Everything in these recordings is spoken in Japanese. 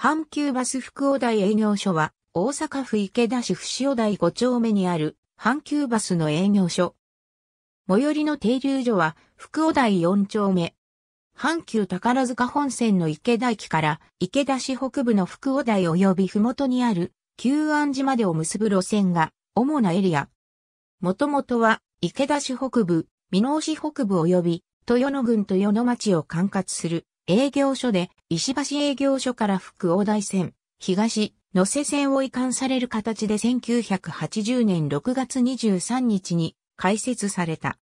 阪急バス福尾台営業所は、大阪府池田市伏尾台5丁目にある、阪急バスの営業所。最寄りの停留所は、福尾台4丁目。阪急宝塚本線の池田駅から、池田市北部の福尾台及び麓にある、旧安寺までを結ぶ路線が、主なエリア。もともとは、池田市北部、美濃市北部及び、豊野郡豊野町を管轄する営業所で、石橋営業所から福大台線、東、野瀬線を移管される形で1980年6月23日に開設された。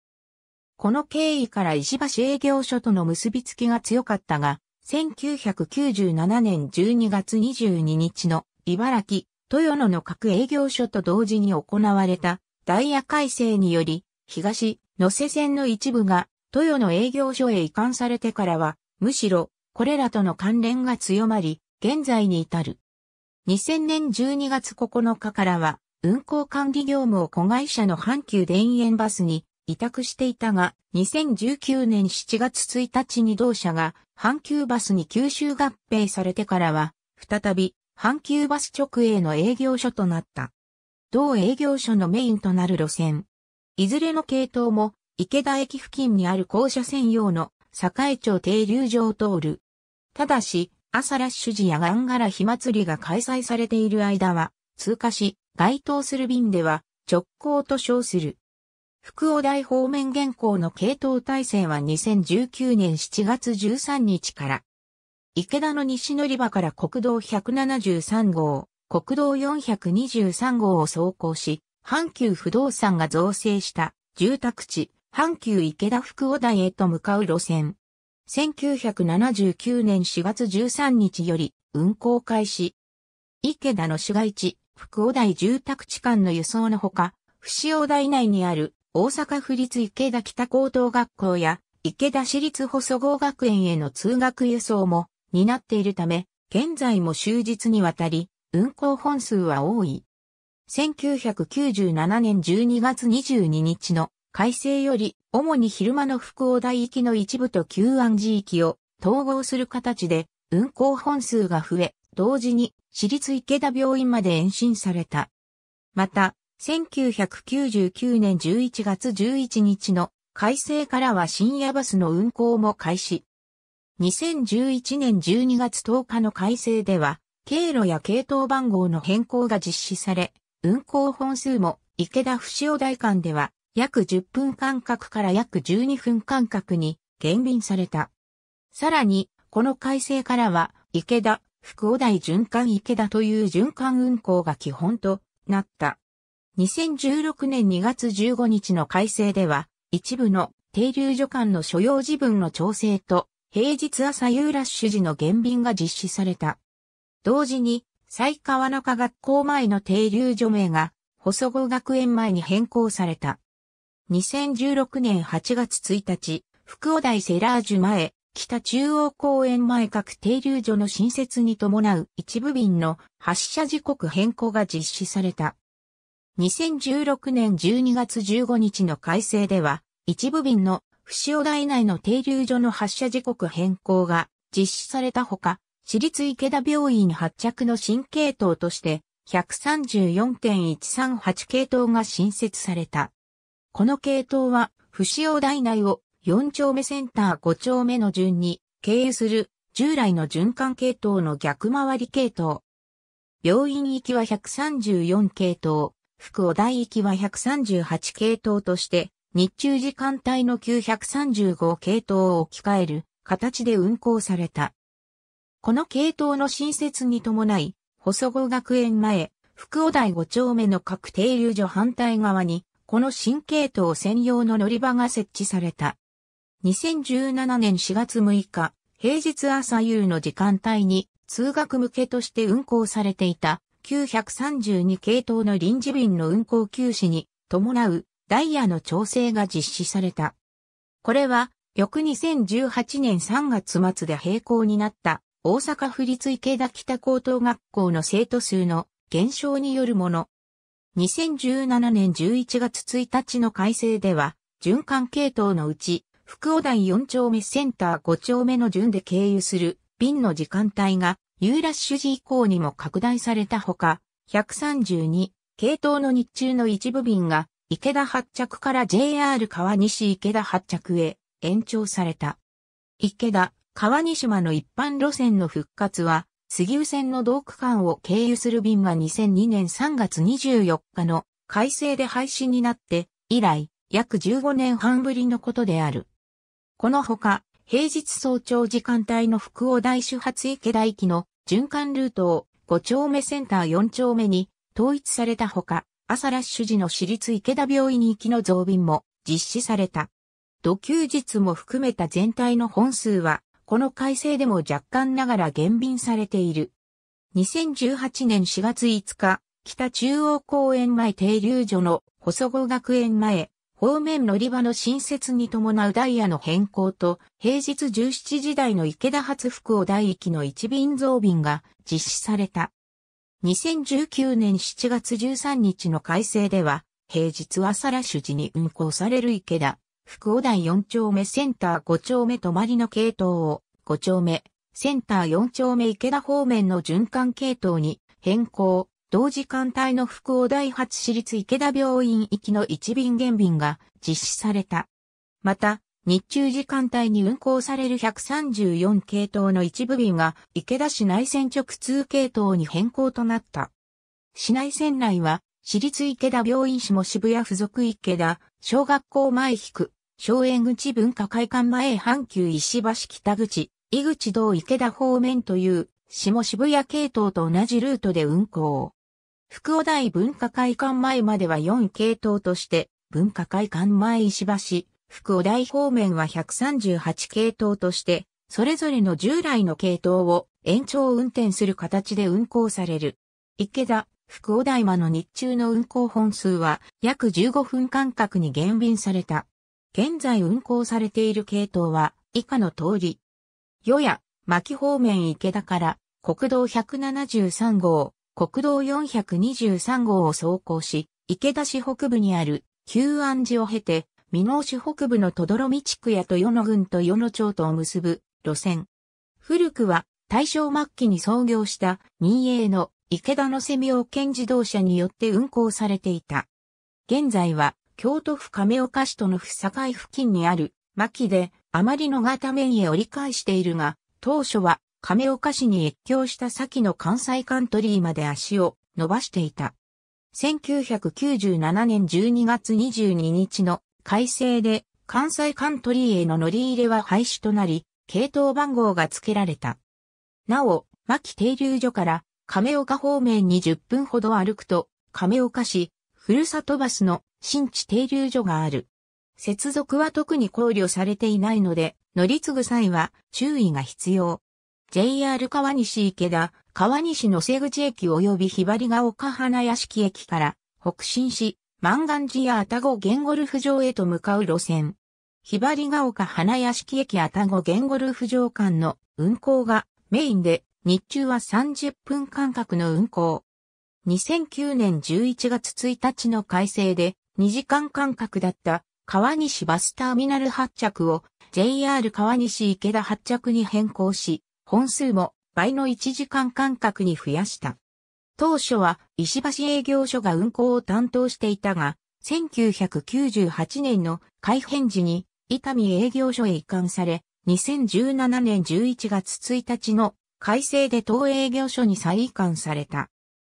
この経緯から石橋営業所との結びつきが強かったが、1997年12月22日の茨城、豊野の各営業所と同時に行われたダイヤ改正により、東、野瀬線の一部が豊野営業所へ移管されてからは、むしろこれらとの関連が強まり、現在に至る。2000年12月9日からは、運行管理業務を子会社の阪急田園バスに委託していたが、2019年7月1日に同社が阪急バスに吸収合併されてからは、再び阪急バス直営の営業所となった。同営業所のメインとなる路線。いずれの系統も池田駅付近にある校舎専用の栄町停留場を通るただし、朝ラッシュ時やガンガラ火祭りが開催されている間は、通過し、該当する便では直行と称する。福尾大方面現行の系統体制は2019年7月13日から、池田の西乗り場から国道173号、国道423号を走行し、阪急不動産が造成した住宅地、阪急池田福尾台へと向かう路線。1979年4月13日より運行開始。池田の市街地、福尾台住宅地間の輸送のほか、使用台内にある大阪府立池田北高等学校や池田市立細郷学園への通学輸送も担っているため、現在も終日にわたり運行本数は多い。1997年12月22日の改正より主に昼間の福岡大域の一部と旧安寺域を統合する形で運行本数が増え、同時に私立池田病院まで延伸された。また、1999年11月11日の改正からは深夜バスの運行も開始。2011年12月10日の改正では、経路や系統番号の変更が実施され、運行本数も池田伏尾大間では約10分間隔から約12分間隔に減便された。さらに、この改正からは、池田、福尾台循環池田という循環運行が基本となった。2016年2月15日の改正では、一部の停留所間の所要時分の調整と、平日朝夕ラッシュ時の減便が実施された。同時に、埼川中学校前の停留所名が、細子学園前に変更された。2016年8月1日、福尾台セラージュ前、北中央公園前各停留所の新設に伴う一部便の発車時刻変更が実施された。2016年12月15日の改正では、一部便の使用台内の停留所の発車時刻変更が実施されたほか、私立池田病院発着の新系統として、134.138系統が新設された。この系統は、不使用大内を4丁目センター5丁目の順に経由する従来の循環系統の逆回り系統。病院行きは134系統、副尾題行きは138系統として、日中時間帯の935系統を置き換える形で運行された。この系統の新設に伴い、細子学園前、福尾題5丁目の各停留所反対側に、この新系統専用の乗り場が設置された。2017年4月6日、平日朝夕の時間帯に通学向けとして運行されていた932系統の臨時便の運行休止に伴うダイヤの調整が実施された。これは翌2018年3月末で閉校になった大阪府立池田北高等学校の生徒数の減少によるもの2017年11月1日の改正では、循環系統のうち、福尾台4丁目センター5丁目の順で経由する便の時間帯が、ユーラッシュ時以降にも拡大されたほか、132系統の日中の一部便が、池田発着から JR 川西池田発着へ延長された。池田、川西間の一般路線の復活は、杉湯線の同区間を経由する便は2002年3月24日の改正で廃止になって以来約15年半ぶりのことである。このほか平日早朝時間帯の福尾大主発池田駅の循環ルートを5丁目センター4丁目に統一されたほか、朝ラッシュ時の私立池田病院行きの増便も実施された。土休日も含めた全体の本数はこの改正でも若干ながら減便されている。2018年4月5日、北中央公園前停留所の細子学園前、方面乗り場の新設に伴うダイヤの変更と、平日17時台の池田発福を第一の一便増便が実施された。2019年7月13日の改正では、平日朝ラッシュ時に運行される池田、福尾台4丁目センター5丁目泊まりの系統を、5丁目、センター4丁目池田方面の循環系統に変更、同時間帯の福尾台8市立池田病院行きの1便減便が実施された。また、日中時間帯に運行される134系統の一部便が池田市内線直通系統に変更となった。市内線内は、市立池田病院市も渋谷附属池田、小学校前引く、荘園口文化会館前阪急石橋北口、井口道池田方面という下渋谷系統と同じルートで運行。福尾台文化会館前までは4系統として、文化会館前石橋、福尾台方面は138系統として、それぞれの従来の系統を延長運転する形で運行される。池田、福尾台間の日中の運行本数は約15分間隔に減便された。現在運行されている系統は以下の通り。与や牧方面池田から国道173号、国道423号を走行し、池田市北部にある旧安寺を経て、美濃市北部のとどろみ地区や豊野郡と与野町とを結ぶ路線。古くは大正末期に創業した民営の池田のセミオ県自動車によって運行されていた。現在は京都府亀岡市との府境付近にある、牧で、あまりの方面へ折り返しているが、当初は亀岡市に越境した先の関西カントリーまで足を伸ばしていた。1997年12月22日の改正で関西カントリーへの乗り入れは廃止となり、系統番号が付けられた。なお、牧停留所から亀岡方面に10分ほど歩くと、亀岡市、ふるさとバスの新地停留所がある。接続は特に考慮されていないので、乗り継ぐ際は注意が必要。JR 川西池田、川西の瀬口駅及びひばりが丘花屋敷駅から北進し、万願寺や愛宕ゲ玄ゴルフ場へと向かう路線。ひばりが丘花屋敷駅愛宕ゲ玄ゴルフ場間の運行がメインで、日中は30分間隔の運行。2009年11月1日の改正で、2時間間隔だった川西バスターミナル発着を JR 川西池田発着に変更し、本数も倍の1時間間隔に増やした。当初は石橋営業所が運行を担当していたが、1998年の改編時に伊丹営業所へ移管され、2017年11月1日の改正で当営業所に再移管された。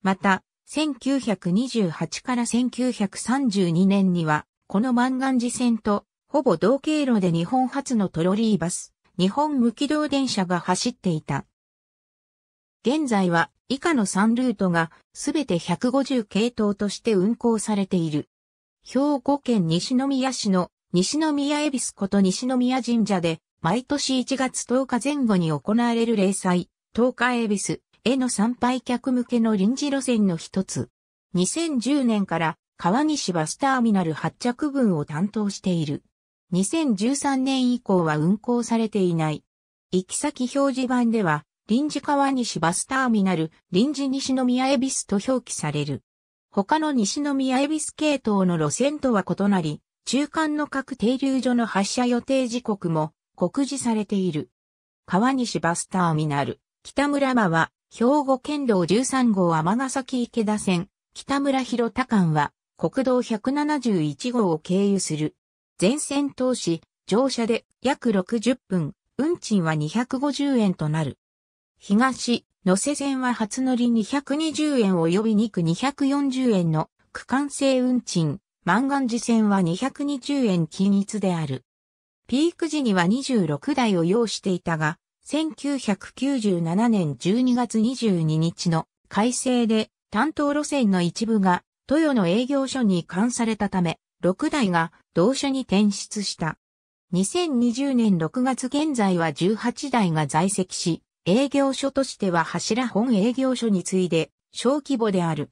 また、1928から1932年には、この万願寺線と、ほぼ同経路で日本初のトロリーバス、日本無軌道電車が走っていた。現在は以下の3ルートがすべて150系統として運行されている。兵庫県西宮市の西宮恵比寿こと西宮神社で毎年1月10日前後に行われる例祭、10日恵比寿、への参拝客向けの臨時路線の一つ。2010年から川西バスターミナル発着分を担当している。2013年以降は運行されていない。行き先表示板では、臨時川西バスターミナル、臨時西宮恵比寿と表記される。他の西宮恵比寿系統の路線とは異なり、中間の各停留所の発車予定時刻も告示されている。川西バスターミナル、北村間は兵庫県道13号ヶ崎池田線、北村広田間は、国道171号を経由する。全線通し、乗車で約60分、運賃は250円となる。東、野瀬線は初乗り220円及び2区240円の区間制運賃、万願寺線は220円均一である。ピーク時には26台を要していたが、1997年12月22日の改正で担当路線の一部が豊の営業所に移管されたため、6台が同社に転出した。2020年6月現在は18台が在籍し、営業所としては柱本営業所に次いで小規模である。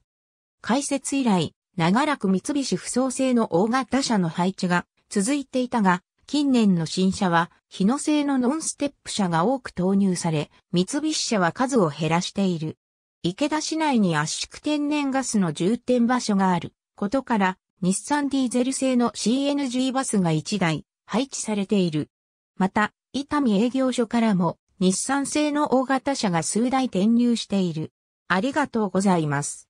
開設以来、長らく三菱不創製の大型車の配置が続いていたが、近年の新車は、日野製のノンステップ車が多く投入され、三菱車は数を減らしている。池田市内に圧縮天然ガスの充填場所があることから、日産ディーゼル製の CNG バスが1台配置されている。また、伊丹営業所からも日産製の大型車が数台転入している。ありがとうございます。